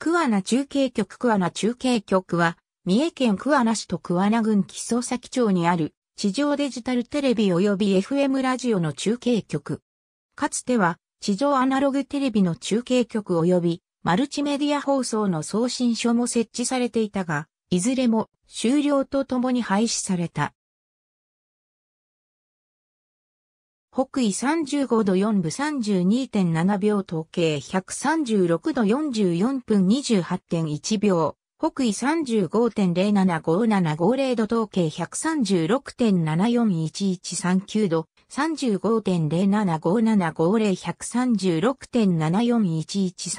桑名中継局桑名中継局は、三重県桑名市と桑名郡木曽崎町にある、地上デジタルテレビ及び FM ラジオの中継局。かつては、地上アナログテレビの中継局及び、マルチメディア放送の送信所も設置されていたが、いずれも終了とともに廃止された。北緯35度4分32.7秒統計136度44分28.1秒、北緯35.075750度統計136.741139度、35.075750136.741139、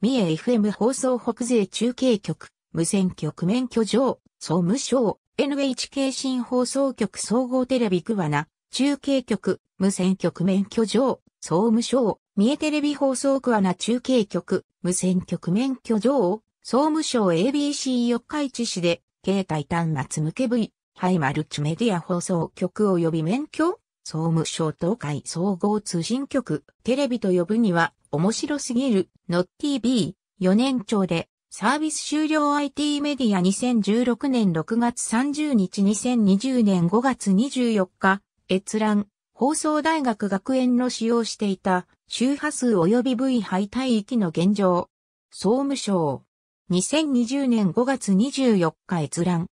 三重 FM 放送北税中継局、無線局免許上、総務省、NHK 新放送局総合テレビクワナ中継局、無線局免許状、総務省、三重テレビ放送区穴中継局、無線局免許状、総務省 ABC 四日市市で、携帯端末向け V、ハイマルチメディア放送局及び免許、総務省東海総合通信局、テレビと呼ぶには、面白すぎる、の TV、4年長で、サービス終了 IT メディア2016年6月30日2020年5月24日、閲覧、放送大学学園の使用していた周波数及び V 配帯域の現状。総務省。2020年5月24日閲覧。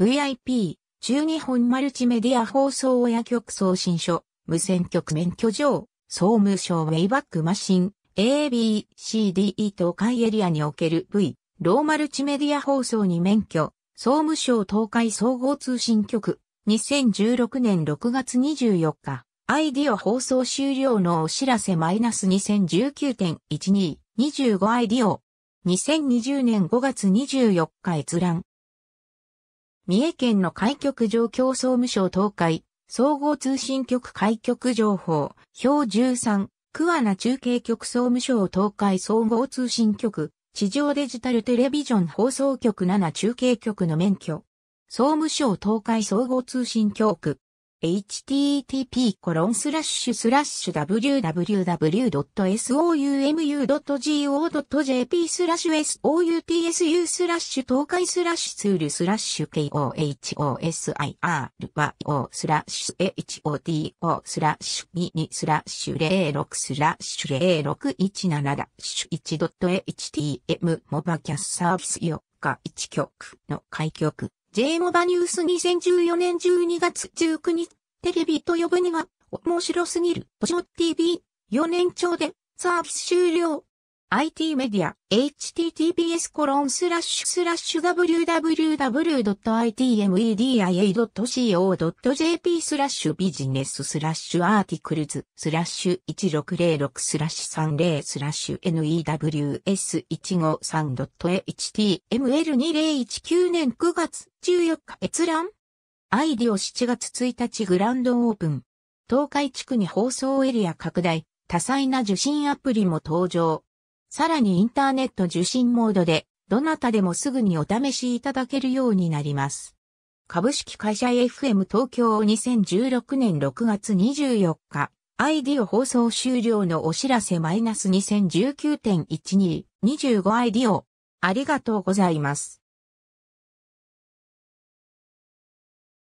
VIP、中日本マルチメディア放送親局送信所、無線局免許状、総務省ウェイバックマシン、ABCDE 東海エリアにおける V、ローマルチメディア放送に免許、総務省東海総合通信局、2016年6月24日、アイディオ放送終了のお知らせマイナス2019.12、25アイディオ。2020年5月24日閲覧。三重県の開局状況総務省東海、総合通信局開局情報、表13、桑名中継局総務省東海総合通信局、地上デジタルテレビジョン放送局7中継局の免許、総務省東海総合通信教区 http コロンスラッシュスラッシュ www.soumumu.go.jp スラッシュ soutsu スラッシュ東海スラッシュツールスラッシュ kohosir スラッシュ hoto スラッシュミスラッシュ06スラッシュ0617ダッシュ 1.htm モバキャスサービス4日1局の開局 J モバニュース2014年12月19日、テレビと呼ぶには、面白すぎる、ジョ TV、4年超で、サービス終了。IT メディア https コロンスラッシュスラッシュ www.itmedia.co.jp スラッシュビジネススラッシュアーティクルズスラッシュ1606スラッシュ30スラッシュ news153.html2019 年9月14日閲覧アイディオ7月1日グランドオープン東海地区に放送エリア拡大多彩な受信アプリも登場。さらにインターネット受信モードで、どなたでもすぐにお試しいただけるようになります。株式会社 FM 東京2016年6月24日、ID を放送終了のお知らせマイナス 2019.1225ID をありがとうございます。